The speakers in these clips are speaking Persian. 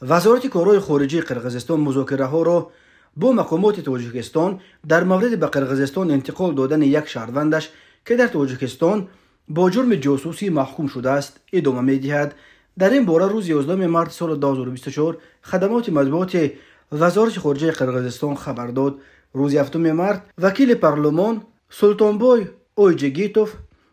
вазорати корҳои хориҷии қирғизистон музокираҳоро бо мақомоти тоҷикистон дар мавриди ба қирғизистон интиқол додани як шаҳрвандаш ки дар тоҷикистон бо ҷурми ҷосусӣ маҳкум шудааст идома медиҳад дар ин бора рӯзи 1 марти соли 2024 хадамоти матбуоти вазорати хориҷаи қирғизистон хабар дод рӯзи 7 март вакили парлумон султонбой ойҷигитов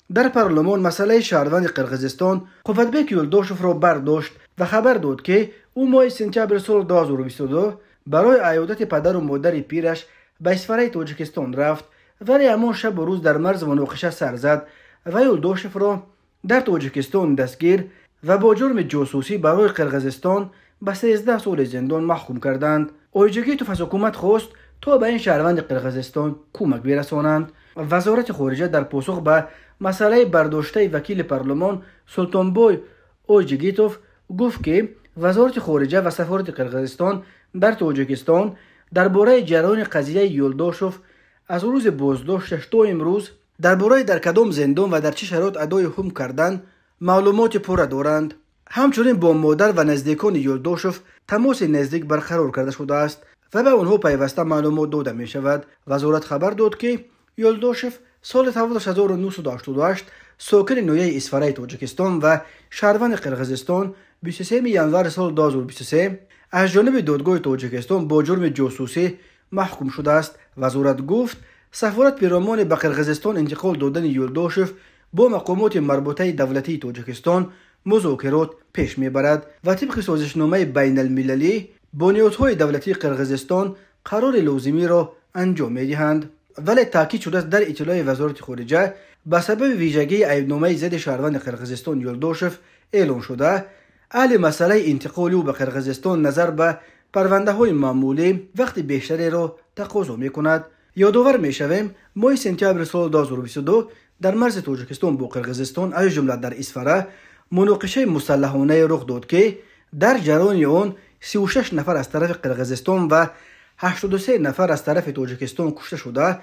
дар парлумон масъалаи шаҳрванди қирғизистон қувватбек юлдошевро бардошт و خبر داد که او مای سنتیابر سال 2022 برای عیادت پدر و مادر پیرش به اسفره توجکستان رفت ولی اما شب و روز در مرز و نوخشه سر زد و دو را در توجکستان دستگیر و با جرم جاسوسی برای قرغزستان به 13 سال زندان محکوم کردند اویجگی تو فس حکومت خواست تا به این شهروند قرغزستان کمک برسانند وزارت خارجه در پاسخ به مسئله برداشته وکیل پرلمان سلطان بوی اوجگیتوف گفت که وزارت خارجه و سفارت قرغزستان در توجکستان در باره جران قضیه یلداشوف از روز بازداشتش تا امروز در باره در کدام زندان و در چه شرایط ادای حکم کردن معلومات پوره دارند همچنین با مادر و نزدیکان یولدوشوف تماس نزدیک برقرار کرده شده است و به آنها پیوسته معلومات داده می شود وزارت خبر داد که یولدوشوف سال 1988 ساکن نویه اسفره توجکستان و شهروند قرغزستان 23 январ соли 2023 аз ҷониби додгоҳи тоҷикистон бо ҷурми ҷосусӣ маҳкум шудааст вазорат гуфт сафорат пиромони ба қирғизистон интиқол додани юлдошев бо мақомоти марбутаи давлатии тоҷикистон музокирот пеш мебарад ва тибқи созишномаи байналмилалӣ бонёдҳои давлатии қирғизистон қарори лозимиро анҷом медиҳанд вале таъкид шудааст дар иттилои вазорати хориҷа ба сабаби вижагии айбномаи зидди шаҳрванди қирғизистон юлдошев эълон шуда اهل مسئله انتقال او به قرغزستان نظر به پرونده های معمولی وقت بیشتری را تقاضا می کند یادآور می شویم ماه سپتامبر سال 2022 در مرز تاجیکستان با قرغزستان از جمله در اسفره مناقشه مسلحانه رخ داد که در جریان آن 36 نفر از طرف قرغزستان و 83 نفر از طرف تاجیکستان کشته شده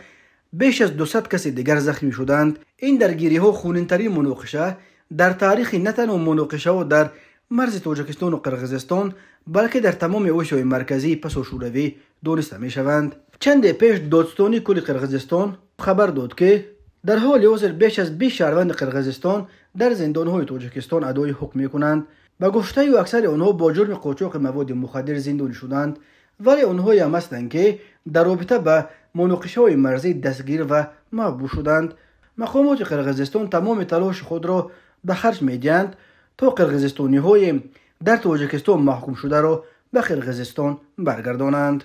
بیش از 200 کسی دیگر زخمی شدند این درگیری ها خونین ترین مناقشه در تاریخ نتن و مناقشه ها در марзи тоҷикистону қирғизистон балки дар тамоми осиёи марказӣ пасу шӯравӣ дониста мешаванд чанде пеш додстони кӯли қирғизистон хабар дод ки дар ҳоли ҳозир беш аз бист шаҳрванди қирғизистон дар зиндонҳои тоҷикистон адои ҳукм мекунанд ба гуфтаю аксари онҳо бо ҷурми қочоқи маводи мухаддир зиндонӣ шуданд вале онҳое ҳам ҳастанд ки дар робита ба муноқишаҳои марзӣ дастгир ва маҳбус шуданд мақомоти қирғизистон тамоми талоши худро ба харҷ медиҳанд تا قرغزستانی های در تاجکستان محکوم شده را به قرغزستان برگردانند